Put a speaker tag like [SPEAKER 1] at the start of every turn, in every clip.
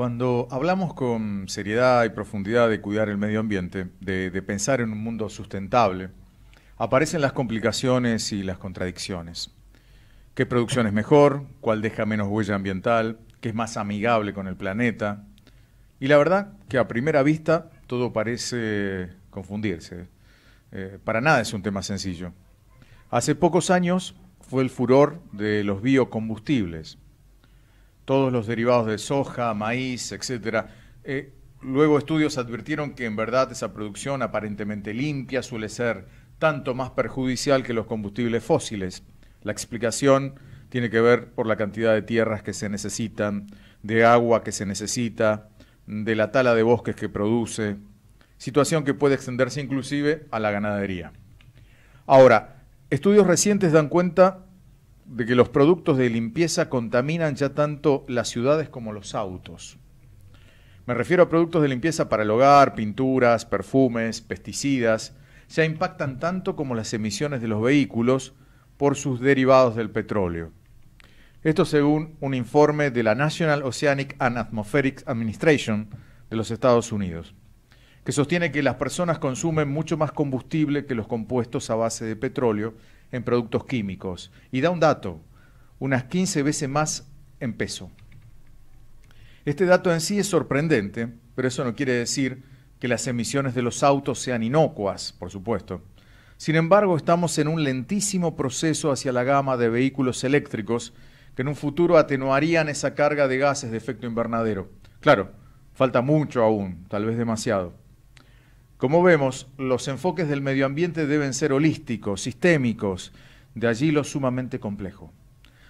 [SPEAKER 1] Cuando hablamos con seriedad y profundidad de cuidar el medio ambiente, de, pensar en un mundo sustentable, aparecen las complicaciones y las contradicciones. ¿Qué producción es mejor? ¿Cuál deja menos huella ambiental? ¿Qué es más amigable con el planeta? Y la verdad que a primera vista todo parece confundirse. Eh, para nada es un tema sencillo. Hace pocos años fue el furor de los biocombustibles todos los derivados de soja, maíz, etc. Eh, luego estudios advirtieron que en verdad esa producción aparentemente limpia suele ser tanto más perjudicial que los combustibles fósiles. La explicación tiene que ver por la cantidad de tierras que se necesitan, de agua que se necesita, de la tala de bosques que produce, situación que puede extenderse inclusive a la ganadería. Ahora, estudios recientes dan cuenta de que los productos de limpieza contaminan ya tanto las ciudades como los autos. Me refiero a productos de limpieza para el hogar, pinturas, perfumes, pesticidas, ya impactan tanto como las emisiones de los vehículos por sus derivados del petróleo. Esto según un informe de la National Oceanic and Atmospheric Administration de los Estados Unidos, que sostiene que las personas consumen mucho más combustible que los compuestos a base de petróleo en productos químicos. Y da un dato, unas 15 veces más en peso. Este dato en sí es sorprendente, pero eso no quiere decir que las emisiones de los autos sean inocuas, por supuesto. Sin embargo, estamos en un lentísimo proceso hacia la gama de vehículos eléctricos que en un futuro atenuarían esa carga de gases de efecto invernadero. Claro, falta mucho aún, tal vez demasiado. Como vemos, los enfoques del medio ambiente deben ser holísticos, sistémicos, de allí lo sumamente complejo.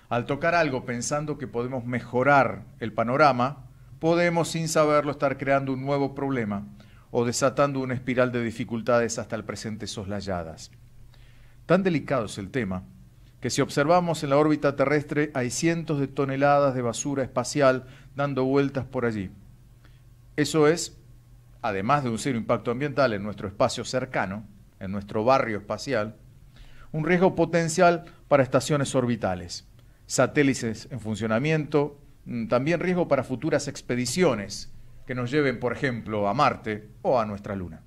[SPEAKER 1] Al tocar algo pensando que podemos mejorar el panorama, podemos sin saberlo estar creando un nuevo problema o desatando una espiral de dificultades hasta el presente soslayadas. Tan delicado es el tema que si observamos en la órbita terrestre hay cientos de toneladas de basura espacial dando vueltas por allí. Eso es además de un serio impacto ambiental en nuestro espacio cercano, en nuestro barrio espacial, un riesgo potencial para estaciones orbitales, satélites en funcionamiento, mm, también riesgo para futuras expediciones que nos lleven, por ejemplo, a Marte o a nuestra Luna.